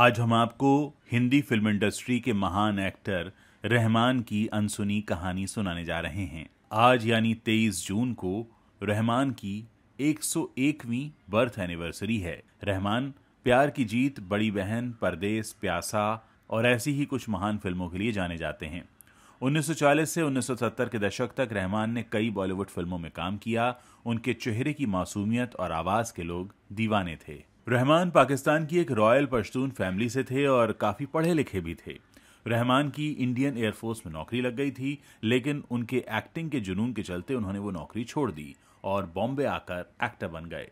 आज हम आपको हिंदी फिल्म इंडस्ट्री के महान एक्टर रहमान की अनसुनी कहानी सुनाने जा रहे हैं आज यानी 23 जून को रहमान की 101वीं बर्थ एनिवर्सरी है रहमान प्यार की जीत बड़ी बहन परदेस प्यासा और ऐसी ही कुछ महान फिल्मों के लिए जाने जाते हैं 1940 से 1970 के दशक तक रहमान ने कई बॉलीवुड फिल्मों में काम किया उनके चेहरे की मासूमियत और आवाज़ के लोग दीवाने थे रहमान पाकिस्तान की एक रॉयल पश्तून फैमिली से थे और काफ़ी पढ़े लिखे भी थे रहमान की इंडियन एयरफोर्स में नौकरी लग गई थी लेकिन उनके एक्टिंग के जुनून के चलते उन्होंने वो नौकरी छोड़ दी और बॉम्बे आकर एक्टर बन गए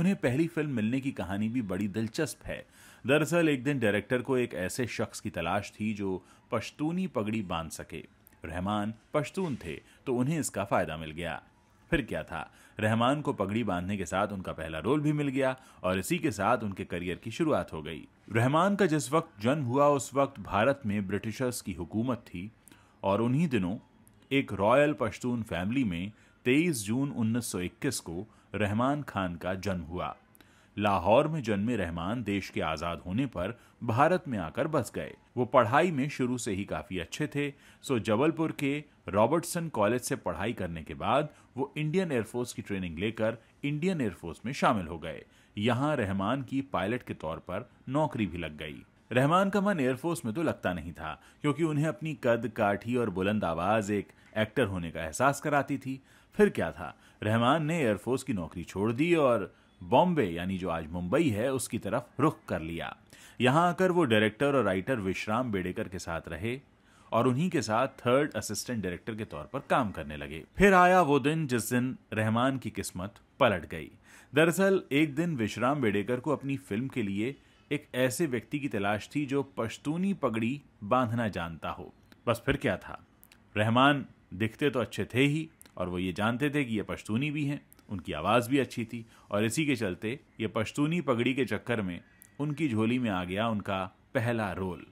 उन्हें पहली फिल्म मिलने की कहानी भी बड़ी दिलचस्प है दरअसल एक दिन डायरेक्टर को एक ऐसे शख्स की तलाश थी जो पश्तूनी पगड़ी बांध सके रहमान पश्तून थे तो उन्हें इसका फ़ायदा मिल गया फिर क्या था रहमान को पगड़ी बांधने के साथ उनका पहला रोल भी मिल गया और इसी के साथ उनके करियर की शुरुआत हो गई रहमान का जिस वक्त जन्म हुआ उस वक्त भारत में ब्रिटिशर्स की हुकूमत थी और उन्हीं दिनों एक रॉयल पश्तून फैमिली में 23 जून 1921 को रहमान खान का जन्म हुआ लाहौर में जन्मे रहमान देश के आज़ाद होने पर भारत में आकर बस गए वो पढ़ाई में शुरू से ही काफ़ी अच्छे थे सो जबलपुर के रॉबर्टसन कॉलेज से पढ़ाई करने के बाद वो इंडियन एयरफोर्स की ट्रेनिंग लेकर इंडियन एयरफोर्स में शामिल हो गए यहाँ रहमान की पायलट के तौर पर नौकरी भी लग गई रहमान का मन एयरफोर्स में तो लगता नहीं था क्योंकि उन्हें अपनी कद काठी और बुलंद आवाज़ एक एक्टर होने का एहसास कराती थी फिर क्या था रहमान ने एयरफोर्स की नौकरी छोड़ दी और बॉम्बे यानी जो आज मुंबई है उसकी तरफ रुख कर लिया यहां आकर वो डायरेक्टर और राइटर विश्राम बेडेकर के साथ रहे और उन्हीं के साथ थर्ड असिस्टेंट डायरेक्टर के तौर पर काम करने लगे फिर आया वो दिन जिस दिन रहमान की किस्मत पलट गई दरअसल एक दिन विश्राम बेडेकर को अपनी फिल्म के लिए एक ऐसे व्यक्ति की तलाश थी जो पश्तूनी पगड़ी बांधना जानता हो बस फिर क्या था रहमान दिखते तो अच्छे थे ही और वो ये जानते थे कि ये पश्तूनी भी हैं उनकी आवाज़ भी अच्छी थी और इसी के चलते ये पश्तूनी पगड़ी के चक्कर में उनकी झोली में आ गया उनका पहला रोल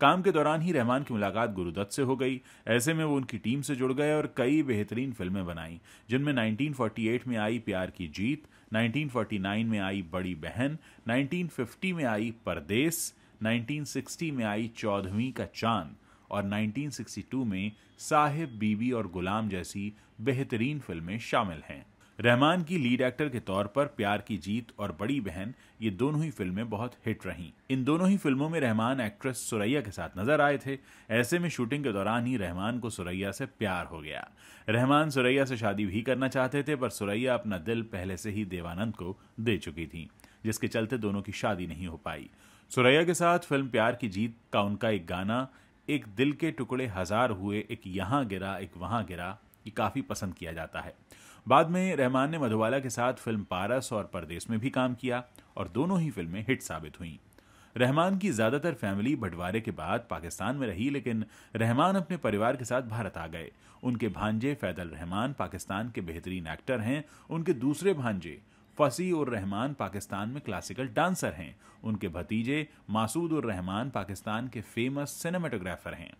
काम के दौरान ही रहमान की मुलाकात गुरुदत्त से हो गई ऐसे में वो उनकी टीम से जुड़ गए और कई बेहतरीन फिल्में बनाईं जिनमें 1948 में आई प्यार की जीत 1949 में आई बड़ी बहन 1950 में आई परदेस 1960 में आई चौदहवीं का चांद और 1962 में साहिब बीबी और गुलाम जैसी बेहतरीन फिल्में शामिल हैं रहमान की लीड एक्टर के तौर पर प्यार की जीत और बड़ी बहन ये दोनों ही फिल्में बहुत हिट रहीं इन दोनों ही फिल्मों में रहमान एक्ट्रेस सुरैया के साथ नजर आए थे ऐसे में शूटिंग के दौरान ही रहमान को सुरैया से प्यार हो गया रहमान सुरैया से शादी भी करना चाहते थे पर सुरैया अपना दिल पहले से ही देवानंद को दे चुकी थी जिसके चलते दोनों की शादी नहीं हो पाई सुरैया के साथ फिल्म प्यार की जीत का उनका एक गाना एक दिल के टुकड़े हजार हुए एक यहाँ गिरा एक वहाँ गिरा ये काफ़ी पसंद किया जाता है बाद में रहमान ने मधुबाला के साथ फिल्म पारस और परदेस में भी काम किया और दोनों ही फिल्में हिट साबित हुई रहमान की ज़्यादातर फैमिली बंटवारे के बाद पाकिस्तान में रही लेकिन रहमान अपने परिवार के साथ भारत आ गए उनके भांजे फैदल रहमान पाकिस्तान के बेहतरीन एक्टर हैं उनके दूसरे भांजे फसी और रहमान पाकिस्तान में क्लासिकल डांसर हैं उनके भतीजे मासूद और रहमान पाकिस्तान के फेमस सिनेमाटोग्राफर हैं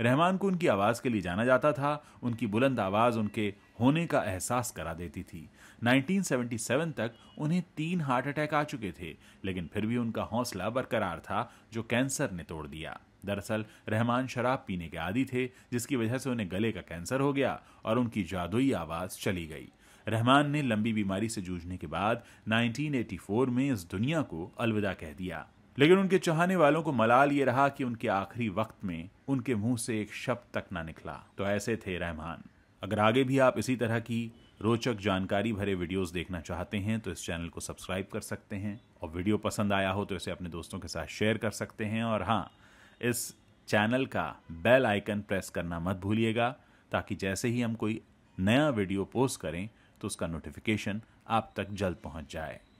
रहमान को उनकी आवाज़ के लिए जाना जाता था उनकी बुलंद आवाज़ उनके होने का एहसास करा देती थी 1977 तक उन्हें तीन हार्ट अटैक आ चुके थे लेकिन फिर भी उनका हौसला बरकरार था जो कैंसर ने तोड़ दिया दरअसल रहमान शराब पीने के आदि थे जिसकी वजह से उन्हें गले का कैंसर हो गया और उनकी जादुई आवाज़ चली गई रहमान ने लंबी बीमारी से जूझने के बाद 1984 में इस दुनिया को अलविदा कह दिया लेकिन उनके चाहने वालों को मलाल ये रहा कि उनके आखिरी वक्त में उनके मुंह से एक शब्द तक ना निकला तो ऐसे थे रहमान अगर आगे भी आप इसी तरह की रोचक जानकारी भरे वीडियोस देखना चाहते हैं तो इस चैनल को सब्सक्राइब कर सकते हैं और वीडियो पसंद आया हो तो इसे अपने दोस्तों के साथ शेयर कर सकते हैं और हाँ इस चैनल का बेल आइकन प्रेस करना मत भूलिएगा ताकि जैसे ही हम कोई नया वीडियो पोस्ट करें तो उसका नोटिफिकेशन आप तक जल्द पहुंच जाए